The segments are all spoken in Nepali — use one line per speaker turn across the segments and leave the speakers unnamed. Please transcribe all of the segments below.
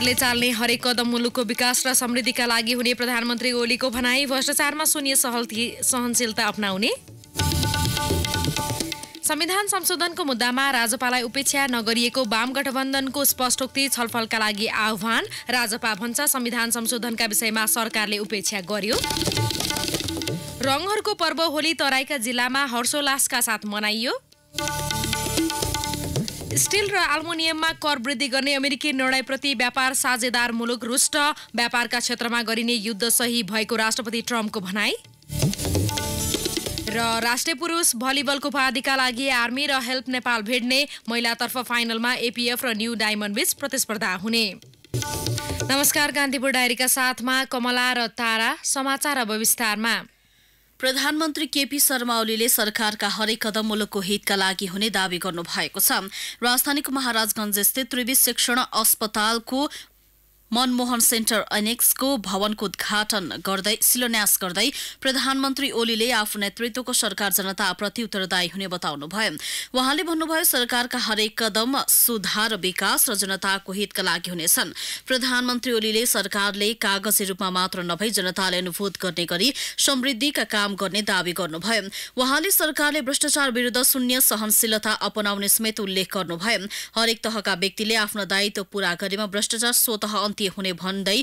सरकारले चाल्ने हरेक कदम मुलुकको विकास र समृद्धिका लागि हुने प्रधानमन्त्री ओलीको भनाई भ्रष्टाचारमा शून्य सहनशीलता अप्नाउने संविधान संशोधनको मुद्दामा राजपालाई उपेक्षा नगरिएको वाम गठबन्धनको स्पष्टोक्ति छलफलका लागि आह्वान राजपा भन्छ संविधान संशोधनका विषयमा सरकारले उपेक्षा गर्यो रङहरूको पर्व होली तराईका जिल्लामा हर्षोल्लासका साथ मनाइयो स्टिल र आल्मोनियममा कर वृद्धि गर्ने अमेरिकी निर्णयप्रति व्यापार साझेदार मुलुक रुष्ट व्यापारका क्षेत्रमा गरिने युद्ध सही भएको राष्ट्रपति ट्रम्पको भनाई र राष्ट्रिय पुरुष भलिबलको उपाधिका लागि आर्मी र हेल्प नेपाल भेट्ने महिलातर्फ फाइनलमा एपिएफ र न्यू बीच प्रतिस्पर्धा हुने नमस्कार गान्धीपुर डायरीका साथमा कमला र तारा समाचार अब विस्तारमा प्रधानमन्त्री केपी शर्मा ओलीले
सरकारका हरेक कदम मुलुकको हितका लागि हुने दावी गर्नुभएको छ राजधानीको महाराजगंज स्थित त्रिवी शिक्षण अस्पतालको मनमोहन सेन्टर एनेक्सको भवनको उद्घाटन गर्दै शिलान्यास गर्दै प्रधानमन्त्री ओलीले आफ्नो नेतृत्वको सरकार जनताप्रति उत्तरदायी हुने बताउनुभयो उहाँले भन्नुभयो सरकारका हरेक कदम सुधार विकास र जनताको हितका लागि हुनेछन् प्रधानमन्त्री ओलीले सरकारले कागजी रूपमा मात्र नभई जनताले अनुभूत गर्ने गरी समृद्धिका काम गर्ने दावी गर्नुभयो उहाँले सरकारले भ्रष्टाचार विरूद्ध शून्य सहनशीलता अपनाउने समेत उल्लेख गर्नुभयो हरेक तहका व्यक्तिले आफ्नो दायित्व पूरा गरेमा भ्रष्टाचार स्वत अन्त्य हुने भन्दै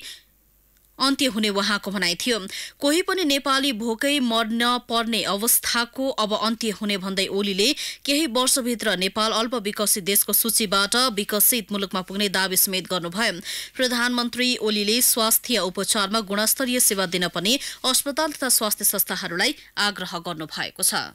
अन्त्य हुने उहाँको भनाइ थियो कोही पनि नेपाली भोकै मर्न पर्ने अवस्थाको अब अन्त्य हुने भन्दै ओलीले केही वर्षभित्र नेपाल अल्प विकसित देशको सूचीबाट विकसित मुलुकमा पुग्ने दावी समेत गर्नुभयो प्रधानमन्त्री ओलीले स्वास्थ्य उपचारमा गुणस्तरीय सेवा दिन पनि अस्पताल तथा स्वास्थ्य संस्थाहरूलाई आग्रह गर्नुभएको छ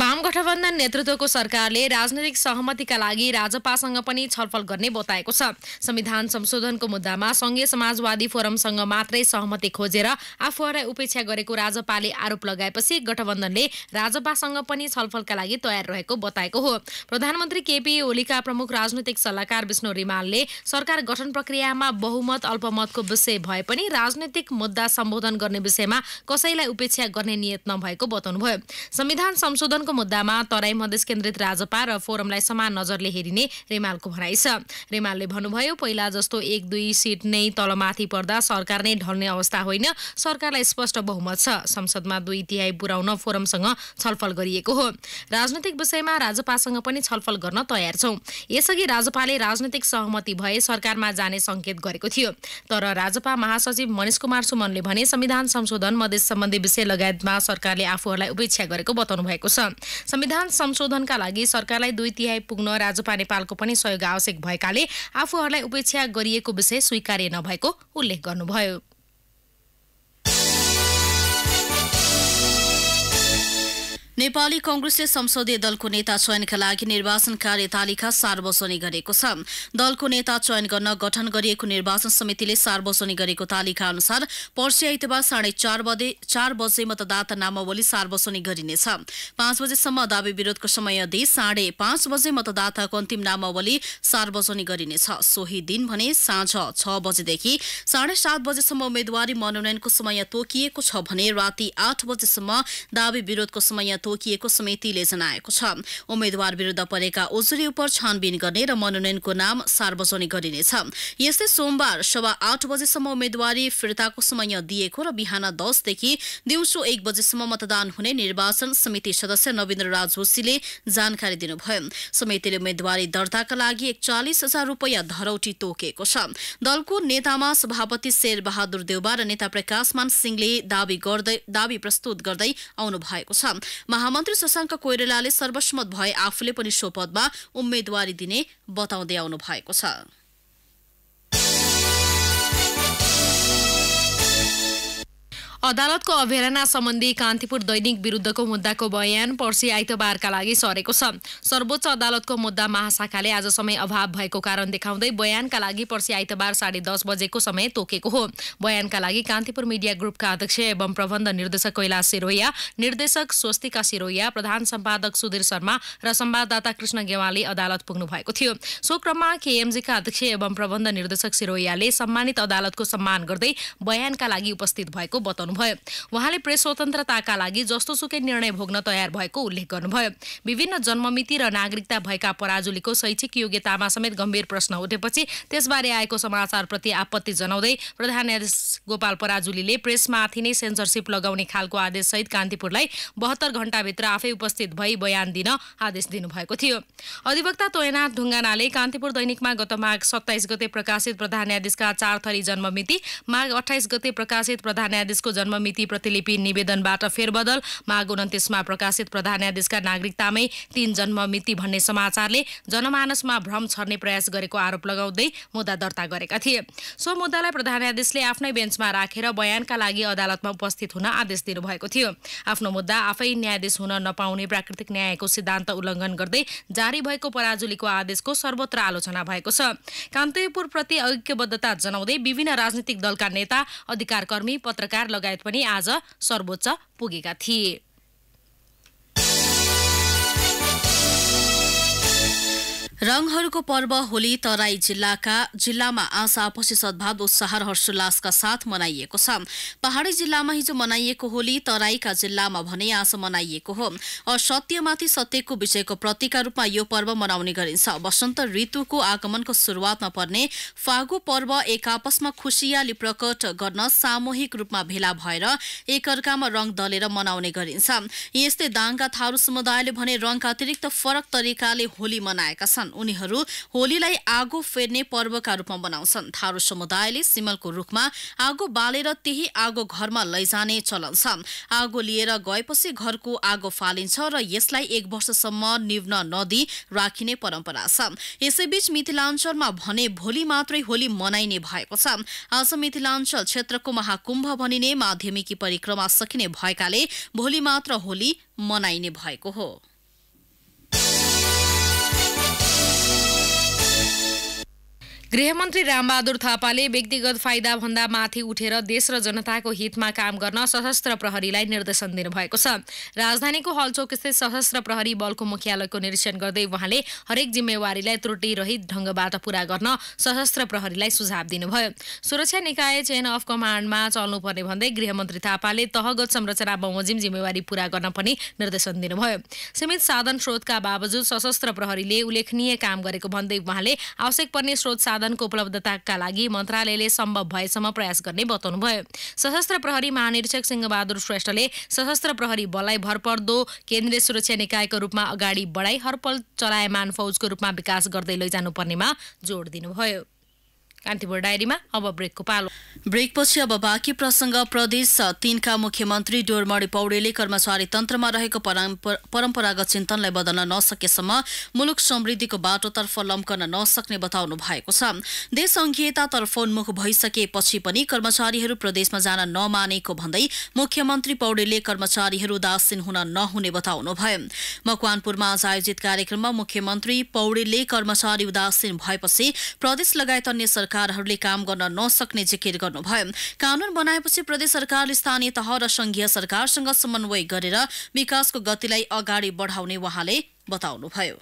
वाम गठबन्धन नेतृत्वको सरकारले राजनैतिक सहमतिका लागि राजपासँग पनि छलफल गर्ने बताएको छ संविधान संशोधनको मुद्दामा सङ्घीय समाजवादी फोरमसँग मात्रै सहमति खोजेर आफूहरूलाई उपेक्षा गरेको राजपाले आरोप लगाएपछि गठबन्धनले राजपासँग पनि छलफलका लागि तयार रहेको बताएको हो प्रधानमन्त्री केपी ओलीका प्रमुख राजनैतिक सल्लाहकार विष्णु रिमालले सरकार गठन प्रक्रियामा बहुमत अल्पमतको विषय भए पनि राजनैतिक मुद्दा सम्बोधन गर्ने विषयमा कसैलाई उपेक्षा गर्ने नियत नभएको बताउनुभयो संविधान संशोधन सम्मेलनको मुद्दामा तराई मधेस केन्द्रित राजपा र फोरमलाई समान नजरले हेरिने रेमालको भनाइ छ रेमालले भन्नुभयो पहिला जस्तो एक दुई सिट नै तलमाथि पर्दा सरकार नै ढल्ने अवस्था होइन सरकारलाई स्पष्ट बहुमत छ संसदमा दुई तिहाई पुर्याउन फोरमसँग छलफल गरिएको हो राजनैतिक विषयमा राजपासँग पनि छलफल गर्न तयार छौं यसअघि राजपाले राजनैतिक सहमति भए सरकारमा जाने संकेत गरेको थियो तर राजपा महासचिव मनिष कुमार सुमनले भने संविधान संशोधन मधेस सम्बन्धी विषय लगायतमा सरकारले आफूहरूलाई उपेक्षा गरेको बताउनु भएको छ संविधान संशोधनका लागि सरकारलाई दुई तिहाई पुग्न राजपा नेपालको पनि सहयोग आवश्यक भएकाले आफूहरूलाई उपेक्षा गरिएको विषय स्वीकार्य नभएको उल्लेख गर्नुभयो नेपाली
कंग्रेसले संसदीय दलको नेता चयनका लागि निर्वाचन कार्यतालिका सार्वजनिक गरेको छ दलको नेता चयन गर्न गठन गरिएको निर्वाचन समितिले सार्वजनिक गरेको तालिका अनुसार पर्सि आइतबार साढे चार बजे चार बजे मतदाता नामावली सार्वजनिक गरिनेछ पाँच बजेसम्म दावी विरोधको समय दिई साढे पाँच बजे मतदाताको अन्तिम नामावली सार्वजनिक गरिनेछ सोही दिन भने साँझ छ बजेदेखि साढे सात बजेसम्म उम्मेद्वारी मनोनयनको समय तोकिएको छ भने राति आठ बजेसम्म दावी विरोधको समय तोकिएको समितिले जनाएको छ उम्मेद्वार विरूद्ध परेका उजुरी उप छानबिन गर्ने र मनोनयनको नाम सार्वजनिक गरिनेछ यस्तै सोमबार सवा आठ बजेसम्म उम्मेद्वारी फिर्ताको समय दिएको र बिहान दसदेखि दिउँसो एक बजेसम्म मतदान हुने निर्वाचन समिति सदस्य नवीन्द्र राज जोशीले जानकारी दिनुभयो समितिले उम्मेद्वारी दर्ताका लागि एकचालिस हजार रुपियाँ धरौटी तोकेको छ दलको नेतामा सभापति शेरबहादुर देउबा र नेता प्रकाशमान सिंहले गर्दै दावी प्रस्तुत गर्दै आउनु भएको छ महामन्त्री शशाङ्क कोइरेलाले सर्वसम्मत भए आफूले पनि सो उम्मेद्वारी दिने बताउँदै आउनु भएको छ
अदालतको अवहेलना सम्बन्धी कान्तिपुर दैनिक विरुद्धको मुद्दाको बयान पर्सि आइतबारका लागि सरेको छ सर्वोच्च अदालतको मुद्दा महाशाखाले आज समय अभाव भएको कारण देखाउँदै बयानका लागि पर्सि आइतबार साढे दस बजेको समय तोकेको हो बयानका लागि कान्तिपुर मिडिया ग्रुपका अध्यक्ष एवं प्रबन्ध निर्देशक कैलाश सिरोया निर्देशक स्वस्तिका सिरोया प्रधान सम्पादक सुधीर शर्मा र संवाददाता कृष्ण गेवाली अदालत पुग्नु भएको थियो सो क्रममा केएमजीका अध्यक्ष एवं प्रबन्ध निर्देशक सिरोयाले सम्मानित अदालतको सम्मान गर्दै बयानका लागि उपस्थित भएको बताउनु बताउनुभयो उहाँले प्रेस स्वतन्त्रताका लागि जस्तोसुकै निर्णय भोग्न तयार भएको उल्लेख गर्नुभयो विभिन्न जन्ममिति र नागरिकता भएका पराजुलीको शैक्षिक योग्यतामा समेत गम्भीर प्रश्न उठेपछि त्यसबारे आएको समाचारप्रति आपत्ति जनाउँदै प्रधान न्यायाधीश गोपाल पराजुलीले प्रेसमाथि नै सेन्सरसिप लगाउने खालको आदेशसहित कान्तिपुरलाई बहत्तर घण्टाभित्र आफै उपस्थित भई बयान दिन आदेश दिनुभएको थियो अधिवक्ता तोयनाथ ढुङ्गानाले कान्तिपुर दैनिकमा गत माघ सत्ताइस गते प्रकाशित प्रधान न्यायाधीशका चार थरी जन्ममिति माघ अठाइस गते प्रकाशित प्रधान न्यायाधीशको जन्ममिति प्रतिलिपि निवेदनबाट फेरबदल माघ उन्तिसमा प्रकाशित प्रधान न्यायाधीशका नागरिकतामै तीन जन्ममिति भन्ने समाचारले जनमानसमा भ्रम छर्ने प्रयास गरेको आरोप लगाउँदै मुद्दा दर्ता गरेका थिए सो मुद्दालाई प्रधान न्यायाधीशले आफ्नै बेन्चमा राखेर बयानका लागि अदालतमा उपस्थित हुन आदेश दिनुभएको थियो आफ्नो मुद्दा आफै न्यायाधीश हुन नपाउने प्राकृतिक न्यायको सिद्धान्त उल्लङ्घन गर्दै जारी भएको पराजुलीको आदेशको सर्वत्र आलोचना भएको छ कान्तिपुरप्रति ऐक्यबद्धता जनाउँदै विभिन्न राजनीतिक दलका नेता अधिकार कर्मी पत्रकार लगायत लगायत पनि आज सर्वोच्च पुगेका थिए
रङहरूको पर्व होली तराई जिल्लाका जिल्लामा आशा आपसी सद्भाव उत्साह र हर्षोल्लासका साथ मनाइएको छ पहाड़ी जिल्लामा हिजो मनाइएको होली तराईका जिल्लामा भने आशा मनाइएको हो असत्यमाथि सत्यको विजयको प्रतीकका रूपमा यो पर्व मनाउने गरिन्छ वसन्त ऋतुको आगमनको सुरुवातमा पर्ने फागु पर्व एक आपसमा खुसियाली प्रकट गर्न सामूहिक रूपमा भेला भएर एकअर्कामा रङ दलेर मनाउने गरिन्छ यस्तै दाङका थारू समुदायले भने रङका अतिरिक्त फरक तरिकाले होली मनाएका छन् उनीहरू होलीलाई आगो फेर्ने पर्वका रूपमा मनाउँछन् थारू समुदायले सिमलको रूखमा आगो बालेर त्यही आगो घरमा लैजाने चलन छ आगो लिएर गएपछि घरको आगो फालिन्छ र यसलाई एक वर्षसम्म निभ्न नदी राखिने परम्परा छ यसैबीच मिथिलाञ्चलमा भने भोलि मात्रै होली मनाइने भएको छ आज मिथिलाञ्चल क्षेत्रको महाकुम्भ भनिने माध्यमिकी परिक्रमा सकिने भएकाले भोलि मात्र होली मनाइने भएको हो
गृहमन्त्री रामबहादुर थापाले व्यक्तिगत फाइदा भन्दा माथि उठेर देश र जनताको हितमा काम गर्न सशस्त्र प्रहरीलाई निर्देशन दिनुभएको छ राजधानीको हलचोक स्थित सशस्त्र प्रहरी बलको मुख्यालयको निरीक्षण गर्दै उहाँले हरेक जिम्मेवारीलाई त्रुटिरहित ढङ्गबाट पूरा गर्न सशस्त्र प्रहरीलाई सुझाव दिनुभयो सुरक्षा निकाय चेन अफ कमान्डमा चल्नुपर्ने भन्दै गृहमन्त्री थापाले तहगत संरचना बमोजिम जिम्मेवारी पूरा गर्न पनि निर्देशन दिनुभयो सीमित साधन स्रोतका बावजुद सशस्त्र प्रहरीले उल्लेखनीय काम गरेको भन्दै उहाँले आवश्यक पर्ने स्रोत साधन संसाधनको उपलब्धताका लागि मन्त्रालयले सम्भव भएसम्म प्रयास गर्ने बताउनुभयो सशस्त्र प्रहरी महानिरीक्षक सिंहबहादुर श्रेष्ठले सशस्त्र प्रहरी बललाई भरपर्दो केन्द्रीय सुरक्षा निकायको रूपमा अगाडि बढाई हरपल चलायमान फौजको रूपमा विकास गर्दै लैजानुपर्नेमा जोड दिनुभयो कान्तिपुर डायरीमा अब ब्रेकको पालो
ब्रेकपछि अब बाँकी प्रसङ्ग प्रदेश तीनका मुख्यमन्त्री डोरमणि पौडेलले कर्मचारी तन्त्रमा रहेको परम्परागत चिन्तनलाई बदल्न नसकेसम्म मुलुक समृद्धिको बाटोतर्फ लम्कन नसक्ने बताउनु भएको छ देश अङ्घीयतातर्फ उन्मुख भइसकेपछि पनि कर्मचारीहरू प्रदेशमा जान नमानेको भन्दै मुख्यमन्त्री पौडेलले कर्मचारीहरू उदासीन हुन नहुने बताउनु भयो मकवानपुरमा आज आयोजित कार्यक्रममा मुख्यमन्त्री पौडेलले कर्मचारी उदासीन भएपछि प्रदेश लगायत अन्य सरकारहरूले काम गर्न नसक्ने जिकिर गर्नुभयो कानून बनाएपछि प्रदेश सरकार स्थानीय तह र संघीय सरकारसँग समन्वय गरेर विकासको गतिलाई अगाडि
बढाउने उहाँले बताउनुभयो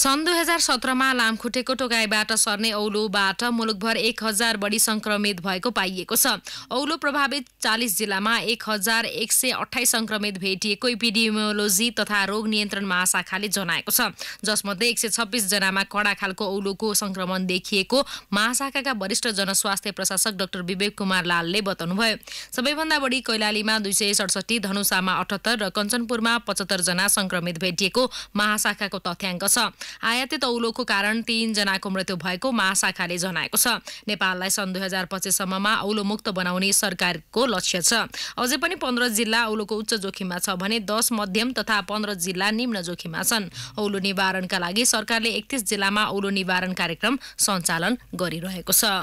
सन् दुई हजार सत्रमा लामखुट्टेको टोकाइबाट सर्ने औलोबाट मुलुकभर एक हजार बढी संक्रमित भएको पाइएको छ औलो प्रभावित चालिस जिल्लामा एक हजार एक सय अठाइस सङ्क्रमित भेटिएको इपिडिमियोलोजी तथा रोग नियन्त्रण महाशाखाले जनाएको छ जसमध्ये एक सय छब्बिसजनामा कडा खालको औलोको संक्रमण देखिएको महाशाखाका वरिष्ठ जनस्वास्थ्य प्रशासक डाक्टर विवेक कुमार लालले बताउनुभयो सबैभन्दा बढी कैलालीमा दुई सय सडसठी धनुषामा अठहत्तर र कञ्चनपुरमा पचहत्तरजना संक्रमित भेटिएको महाशाखाको तथ्याङ्क छ आयातित औलोको कारण तीनजनाको मृत्यु भएको महाशाखाले जनाएको छ नेपाललाई सन् दुई हजार पच्चिससम्ममा औलो मुक्त बनाउने सरकारको लक्ष्य छ अझै पनि पन्ध्र जिल्ला औलोको उच्च जोखिममा छ भने दस मध्यम तथा पन्ध्र जिल्ला निम्न जोखिममा छन् औलो निवारणका लागि सरकारले एकतिस जिल्लामा औलो निवारण कार्यक्रम सञ्चालन गरिरहेको छ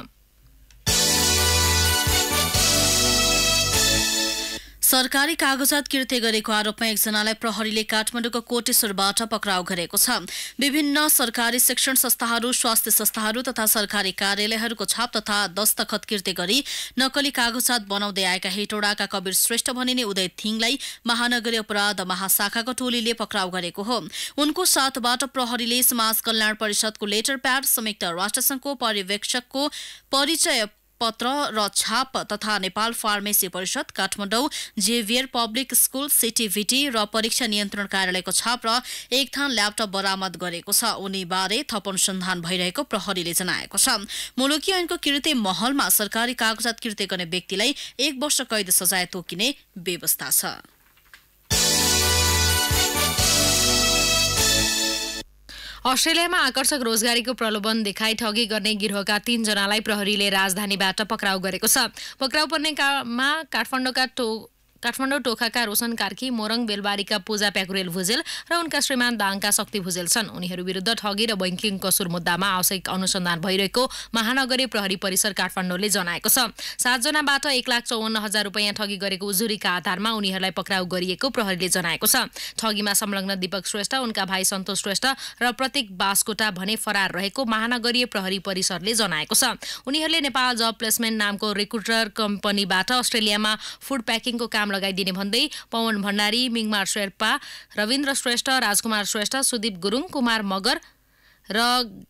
सरकारी कागजात किर्ते गरेको आरोपमा एकजनालाई प्रहरीले काठमाडौँको कोटेश्वरबाट पक्राउ गरेको छ विभिन्न सरकारी शिक्षण संस्थाहरू स्वास्थ्य संस्थाहरू तथा सरकारी कार्यालयहरूको छाप तथा दस्तखत किर्ते गरी नक्कली कागजात बनाउँदै आएका हेटौडाका कवीर श्रेष्ठ भनिने उदय थिङलाई महानगरीय अपराध महाशाखाको टोलीले पक्राउ गरेको हो उनको साथबाट प्रहरीले समाज कल्याण परिषदको लेटर प्याड संयुक्त राष्ट्रसङ्घको पर्यवेक्षकको परिचय पत्र र छाप तथा नेपाल फार्मेसी परिषद काठमाडौँ जेभियर पब्लिक स्कूल सिटिभिटी र परीक्षा नियन्त्रण कार्यालयको छाप र एक थान ल्यापटप बरामद गरेको छ उनीबारे थप अनुसन्धान भइरहेको प्रहरीले जनाएको छ मुलुकी ऐनको कृत्य महलमा सरकारी कागजात कृत्य गर्ने व्यक्तिलाई एक वर्ष
कैद सजाय तोकिने व्यवस्था छ अस्ट्रेलियामा आकर्षक रोजगारीको प्रलोभन देखाइ ठगी गर्ने गिरोहका तीनजनालाई प्रहरीले राजधानीबाट पक्राउ गरेको छ पक्राउ पर्नेमा काठमाडौँका टो काठमाडौँ टोखाका रोशन कार्की मोरङ बेलबारीका पूजा प्याकुरेल भुजेल र उनका श्रीमान दाङका शक्ति भुजेल छन् उनीहरू विरुद्ध ठगी र बैङ्किङ कसुर मुद्दामा आवश्यक अनुसन्धान भइरहेको महानगरी प्रहरी परिसर काठमाडौँले जनाएको छ सातजनाबाट एक लाख चौवन्न हजार रुपियाँ ठगी गरेको उजुरीका आधारमा उनीहरूलाई पक्राउ गरिएको प्रहरीले जनाएको छ ठगीमा संलग्न दीपक श्रेष्ठ उनका भाइ सन्तोष श्रेष्ठ र प्रतीक बासकोटा भने फरार रहेको महानगरीय प्रहरी परिसरले जनाएको छ उनीहरूले नेपाल जब प्लेसमेन्ट नामको रिक्रुटर कम्पनीबाट अस्ट्रेलियामा फुड प्याकिङको काम नाम लगाइदिने भन्दै पवन भण्डारी मिङमार शेर्पा रविन्द्र श्रेष्ठ राजकुमार श्रेष्ठ सुदीप गुरुङ कुमार मगर र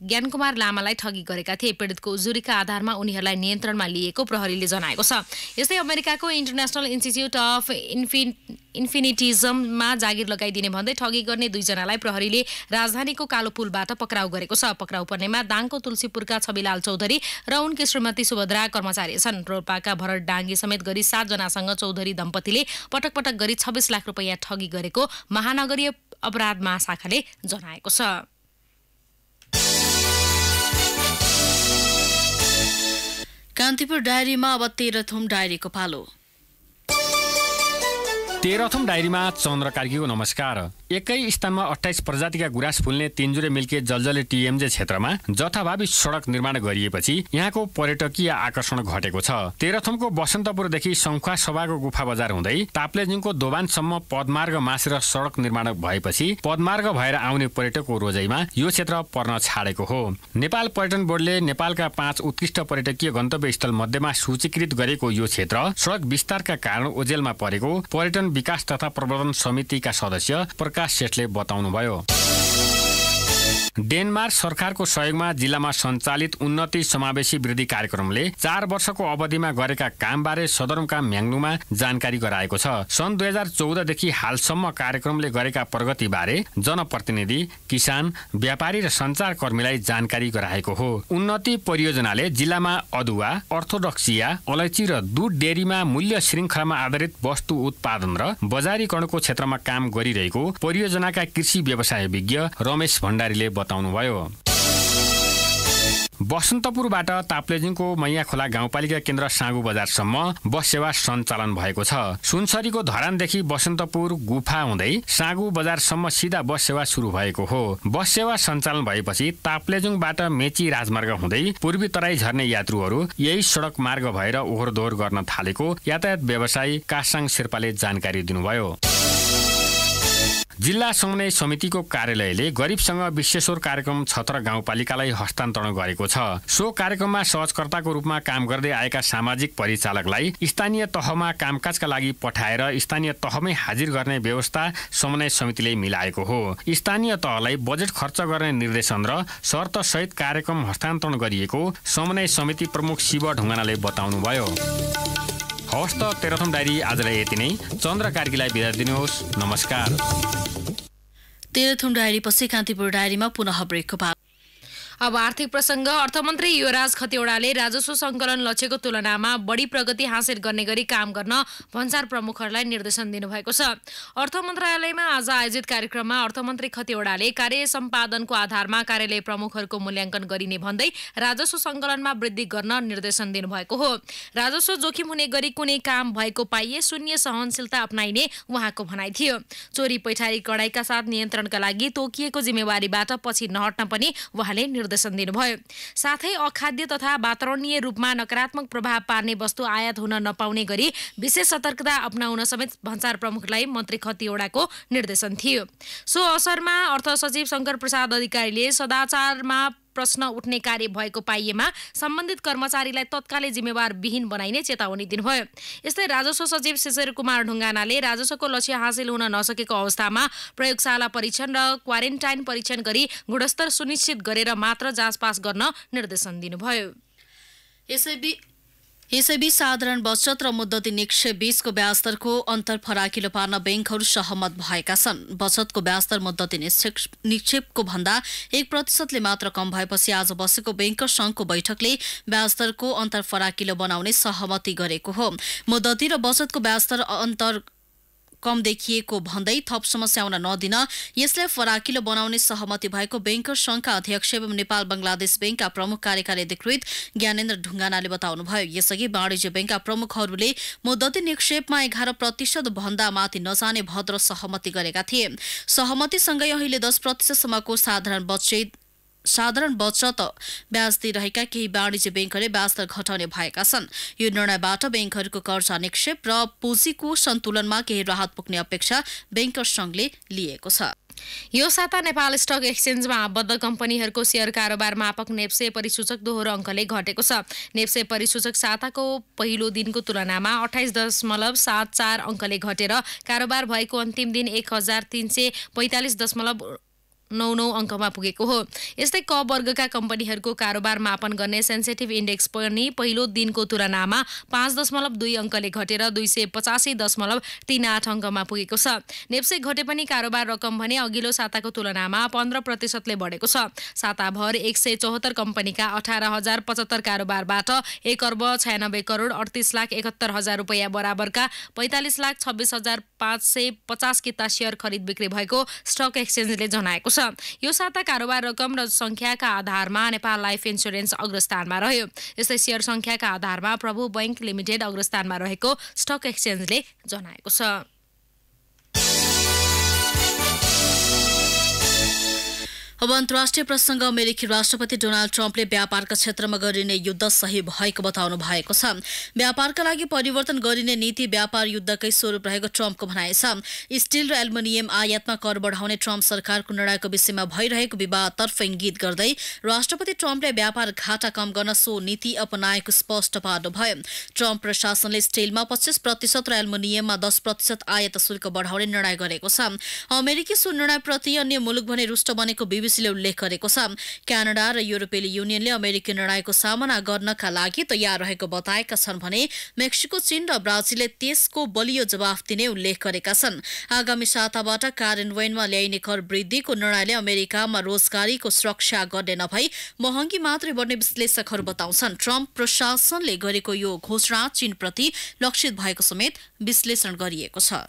ज्ञानकुमार लामालाई ठगी गरेका थिए पीडितको उजुरीका आधारमा उनीहरूलाई नियन्त्रणमा लिएको प्रहरीले जनाएको छ यस्तै अमेरिकाको इन्टरनेसनल इन्स्टिच्युट अफ इन्फि इन्फिनिटिजममा जागिर लगाइदिने भन्दै ठगी गर्ने दुईजनालाई प्रहरीले राजधानीको कालो पुलबाट पक्राउ गरेको छ पक्राउ पर्नेमा दाङको तुलसीपुरका छविलाल चौधरी र उनकी श्रीमती सुभद्रा कर्मचारी छन् रोल्पाका भरत डाङ्गी समेत गरी सातजनासँग चौधरी दम्पतिले पटक पटक गरी छब्बिस लाख रुपियाँ ठगी गरेको महानगरीय अपराध महाशाखाले जनाएको छ
कान्तिपुर डायरीमा अब थुम डायरीको पालो
तेह्रथुम डायरीमा चन्द्र कार्कीको नमस्कार एकै स्थानमा अठाइस प्रजातिका गुराँस फुल्ने तेन्जुरे मिल्के जलजले टिएमजे क्षेत्रमा जथाभावी सडक निर्माण गरिएपछि यहाँको पर्यटकीय आकर्षण घटेको छ तेह्रथुमको बसन्तपुरदेखि सङ्खुवा सभाको गुफा बजार हुँदै ताप्लेजिङको दोबानसम्म पदमार्ग मासेर सडक निर्माण भएपछि पदमार्ग भएर आउने पर्यटकको रोजाइमा यो क्षेत्र पर्न छाडेको हो नेपाल पर्यटन बोर्डले नेपालका पाँच उत्कृष्ट पर्यटकीय गन्तव्य स्थल मध्येमा सूचीकृत गरेको यो क्षेत्र सडक विस्तारका कारण ओजेलमा परेको पर्यटन विकास तथा प्रबन्धन समितिका सदस्य प्रकाश सेठले बताउनुभयो डेनमार्क सरकारको सहयोगमा जिल्लामा सञ्चालित उन्नति समावेशी वृद्धि कार्यक्रमले चार वर्षको अवधिमा गरेका कामबारे सदरमुकाम म्याङ्लुमा जानकारी गराएको छ सन् दुई हजार चौधदेखि हालसम्म कार्यक्रमले गरेका प्रगतिबारे जनप्रतिनिधि किसान व्यापारी र सञ्चारकर्मीलाई जानकारी गराएको हो उन्नति परियोजनाले जिल्लामा अदुवा अर्थोडक्सिया अलैची र दुध डेरीमा मूल्य श्रृङ्खलामा आधारित वस्तु उत्पादन र बजारीकरणको क्षेत्रमा काम गरिरहेको परियोजनाका कृषि व्यवसाय विज्ञ रमेश भण्डारीले बताउनुभयो बसन्तपुरबाट ताप्लेजिङको खोला गाउँपालिका केन्द्र साँगु बजारसम्म बस सेवा सञ्चालन भएको छ सुनसरीको धरानदेखि बसन्तपुर गुफा हुँदै साँगु बजारसम्म सिधा बस सेवा सुरु भएको हो बस सेवा सञ्चालन भएपछि ताप्लेजुङबाट मेची राजमार्ग हुँदै पूर्वी तराई झर्ने यात्रुहरू यही सडक मार्ग भएर ओहोरदोहोर गर्न थालेको यातायात व्यवसायी कासाङ शेर्पाले जानकारी दिनुभयो जिल्ला समन्वय समितिको कार्यालयले गरिबसँग विश्वेश्वर कार्यक्रम छत्र गाउँपालिकालाई हस्तान्तरण गरेको छ सो कार्यक्रममा सहजकर्ताको रूपमा काम गर्दै आएका सामाजिक परिचालकलाई स्थानीय तहमा कामकाजका लागि पठाएर स्थानीय तहमै हाजिर गर्ने व्यवस्था समन्वय समितिले मिलाएको हो स्थानीय तहलाई बजेट खर्च गर्ने निर्देशन र शर्त सहित कार्यक्रम हस्तान्तरण गरिएको समन्वय समिति प्रमुख शिव ढुङ्गानाले बताउनुभयो हवस् त तेह्रथुम डायरी आजलाई यति नै चन्द्र कार्कीलाई बिदा दिनुहोस् नमस्कार
तेह्रथुम डायरी पछि कान्तिपुर डायरीमा पुनः ब्रेकको
अब आर्थिक प्रसङ्ग अर्थमन्त्री युवराज खतिवड़ाले राजस्व सङ्कलन लक्ष्यको तुलनामा बढी प्रगति हासिल गर्ने गरी काम गर्न भन्सार प्रमुखहरूलाई निर्देशन दिनुभएको छ अर्थ मन्त्रालयमा आज आयोजित कार्यक्रममा अर्थमन्त्री खतिवड़ाले कार्य सम्पादनको आधारमा कार्यालय प्रमुखहरूको मूल्याङ्कन गरिने भन्दै राजस्व सङ्कलनमा वृद्धि गर्न निर्देशन दिनुभएको हो राजस्व जोखिम हुने गरी कुनै काम भएको पाइए शून्य सहनशीलता अप्नाइने उहाँको भनाइ थियो चोरी पैठारी कडाईका साथ नियन्त्रणका लागि तोकिएको जिम्मेवारीबाट पछि नहट्न पनि उहाँले निर्देशन दिनुभयो साथै अखाद्य तथा वातावरणीय रूपमा नकारात्मक प्रभाव पार्ने वस्तु आयात हुन नपाउने गरी विशेष सतर्कता अप्नाउन समेत भन्सार प्रमुखलाई मन्त्री खतिवडाको निर्देशन थियो सो अवसरमा अर्थ सचिव शङ्कर प्रसाद अधिकारीले सदाचारमा प्रश्न उठ्ने कार्य भएको पाइएमा सम्बन्धित कर्मचारीलाई तत्कालै जिम्मेवार विहीन बनाइने चेतावनी दिनुभयो यस्तै राजस्व सचिव शिशिर कुमार ढुङ्गानाले राजस्वको लक्ष्य हासिल हुन नसकेको अवस्थामा प्रयोगशाला परीक्षण र क्वारेन्टाइन परीक्षण गरी गुणस्तर सुनिश्चित गरेर मात्र जाँचपास गर्न निर्देशन दिनुभयो
यसैबीच साधारण बचत र मुद्दती निक्षेप बीचको ब्याजदरको अन्तर फराकिलो पार्न ब्याङ्कहरू सहमत भएका छन् बचतको ब्याजदर मुद्दती निक्षेपको भन्दा एक प्रतिशतले मात्र कम भएपछि आज बसेको ब्याङ्कर संघको बैठकले ब्याजदरको अन्तर फराकिलो बनाउने सहमति गरेको हो मुद्दती र बचतको ब्याजदर अन्तर कम देखिएको भन्दै थप समस्या आउन नदिन यसलाई फराकिलो बनाउने सहमति भएको बैंकर संघका अध्यक्ष एवं नेपाल बंगलादेश बैंकका प्रमुख कार्यकारी अधिकृत ज्ञानेन्द्र ढुङ्गानाले बताउनुभयो यसअघि वाणिज्य बैंकका प्रमुखहरूले मुद्दती निक्षेपमा एघार प्रतिशत भन्दा माथि नजाने भद्र सहमति गरेका थिए सहमतिसँगै अहिले दस प्रतिशतसम्मको साधारण बचत साधारण बचत ब्याज दिइरहेका केही वाणिज्य ब्याङ्कहरूले ब्याज दर घटाउने भएका छन् यो निर्णयबाट ब्याङ्कहरूको कर्जा निक्षेप र
पुँजीको सन्तुलनमा केही राहत पुग्ने अपेक्षा ब्याङ्कर्स सङ्घले लिएको छ यो साता नेपाल स्टक एक्सचेन्जमा आबद्ध कम्पनीहरूको सेयर कारोबार मापक नेप्से परिसूचक दोहोरो अङ्कले घटेको छ नेप्से परिसूचक साताको पहिलो दिनको तुलनामा अठाइस दशमलव सात चार अङ्कले घटेर कारोबार भएको अन्तिम दिन एक हजार तिन सय पैँतालिस दशमलव नौ नौ अङ्कमा पुगेको हो यस्तै क वर्गका कम्पनीहरूको कारोबार मापन गर्ने सेन्सेटिभ इन्डेक्स पनि पहिलो दिनको तुलनामा पाँच दशमलव दुई अङ्कले घटेर दुई सय पचासी दशमलव तिन आठ अङ्कमा पुगेको छ नेप्से घटे पनि कारोबार रकम भने अघिल्लो साताको तुलनामा पन्ध्र प्रतिशतले बढेको छ साताभर एक सय चौहत्तर कम्पनीका अठार हजार पचहत्तर कारोबारबाट एक अर्ब छयानब्बे करोड अडतिस लाख एकहत्तर हजार रुपियाँ बराबरका पैँतालिस लाख छब्बिस हजार पाँच सय पचास किता सेयर खरिद बिक्री भएको स्टक एक्सचेन्जले जनाएको छ छ यो साता कारोबार रकम र सङ्ख्याका आधारमा नेपाल लाइफ इन्सुरेन्स अग्रस्थानमा रह्यो यस्तै सेयर सङ्ख्याका आधारमा प्रभु बैङ्क लिमिटेड अग्रस्थानमा रहेको स्टक एक्सचेन्जले जनाएको छ
अब अन्तर्राष्ट्रिय प्रसङ्ग अमेरिकी राष्ट्रपति डोनाल्ड ट्रम्पले व्यापारका क्षेत्रमा गरिने युद्ध सही भएको बताउनु भएको छ व्यापारका लागि परिवर्तन गरिने नीति व्यापार युद्धकै स्वरूप रहेको ट्रम्पको भनाइ छ स्टील र एल्युमिनियम आयातमा कर बढाउने ट्रम्प सरकारको निर्णयको विषयमा भइरहेको विवादतर्फ इङ्गित गर्दै राष्ट्रपति ट्रम्पले व्यापार घाटा कम गर्न सो नीति अपनाएको स्पष्ट पार्नुभयो ट्रम्प प्रशासनले स्टिलमा पच्चिस प्रतिशत र एल्युमिनियममा दस प्रतिशत आयात शुल्क बढाउने निर्णय गरेको छ अमेरिकी सो निर्णयप्रति अन्य मुलुक भने रुष्ट बनेको विविध बिबिसीले उल्लेख गरेको छ क्यानाडा र युरोपेली युनियनले अमेरिकी निर्णयको सामना गर्नका लागि तयार रहेको बताएका छन् भने मेक्सिको चीन र ब्राजिलले त्यसको बलियो जवाफ दिने उल्लेख गरेका छन् आगामी साताबाट कार्यान्वयनमा ल्याइने कर वृद्धिको निर्णयले अमेरिकामा रोजगारीको सुरक्षा गर्ने नभई महँगी मात्रै बढ्ने विश्लेषकहरू बताउँछन् ट्रम्प प्रशासनले गरेको यो घोषणा चीनप्रति लक्षित भएको समेत
विश्लेषण गरिएको छ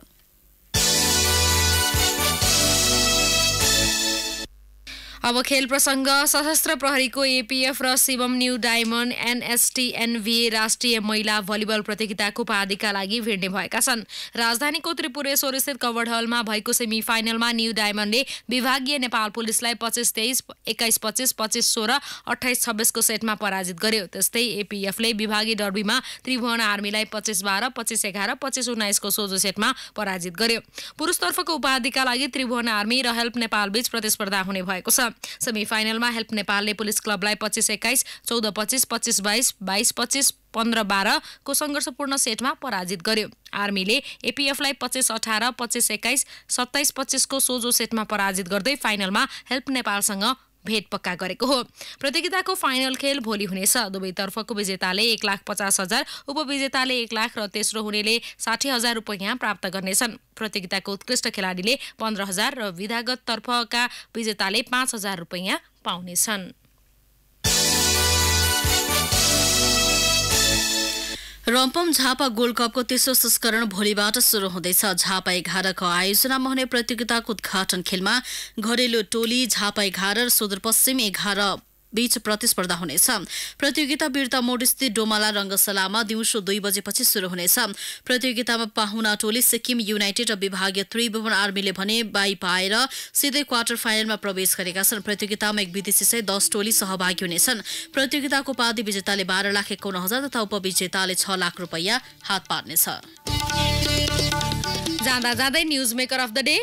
अब खेल प्रसङ्ग सशस्त्र प्रहरीको एपिएफ र शिवम न्यू डायमन्ड एनएसटिएनभीए राष्ट्रिय महिला भलिबल प्रतियोगिताको उपाधिका लागि भिड्ने भएका छन् राजधानीको त्रिपुरेश्वर स्थित कवर्ड हलमा भएको सेमी फाइनलमा न्यू डायमन्डले विभागीय नेपाल पुलिसलाई पच्चिस तेइस एक्काइस पच्चिस पच्चिस सोह्र अठाइस छब्बिसको सेटमा पराजित गर्यो त्यस्तै एपिएफले विभागीय डर्बीमा त्रिभुवन आर्मीलाई पच्चिस बाह्र पच्चिस एघार पच्चिस उन्नाइसको सोझो सेटमा पराजित गर्यो पुरुषतर्फको उपाधिका लागि त्रिभुवन आर्मी र हेल्प बीच प्रतिस्पर्धा हुने भएको छ सेमिफाइनलमा हेल्प नेपालले पुलिस क्लबलाई पच्चिस एक्काइस चौध पच्चिस पच्चिस बाइस बाइस पच्चिस पन्ध्र बाह्रको सङ्घर्षपूर्ण सेटमा पराजित गर्यो आर्मीले एपिएफलाई पच्चिस अठार पच्चिस एक्काइस सत्ताइस पच्चिसको सोझो सेटमा पराजित गर्दै फाइनलमा हेल्प नेपालसँग भेट पक्का गरेको हो प्रतियोगिताको फाइनल खेल भोलि हुनेछ दुवैतर्फको विजेताले एक लाख पचास हजार उपविजेताले एक लाख र तेस्रो हुनेले साठी हजार रुपियाँ प्राप्त गर्नेछन् प्रतियोगिताको उत्कृष्ट खेलाडीले पन्ध्र हजार र तर्फका विजेताले पाँच हजार रुपियाँ पाउनेछन्
रम्पम झापा गोल्ड कपको तेस्रो संस्करण भोलिबाट सुरु हुँदैछ झापा एघारको आयोजनामा हुने प्रतियोगिताको उद्घाटन खेलमा घरेलु टोली झापा एघार र सुदूरपश्चिम एघार बीच प्रतिस्पर्धा हुनेछ प्रतियोगिता बिरता मोडस्थित डोमाला रङ्गशालामा दिउँसो दुई बजेपछि सुरु हुनेछ प्रतियोगितामा पाहुना टोली सिक्किम युनाइटेड र विभागीय त्रिभुवन आर्मीले भने बाई पाएर सिधै क्वार्टर फाइनलमा प्रवेश गरेका छन् प्रतियोगितामा एक विदेशी सहित दस टोली सहभागी हुनेछन् प्रतियोगिताको उपाधि विजेताले बाह्र लाख एकाउन्न हजार तथा उपविजेताले छ लाख रुपियाँ हात पार्नेछ जाँदा जाँदै news maker of the day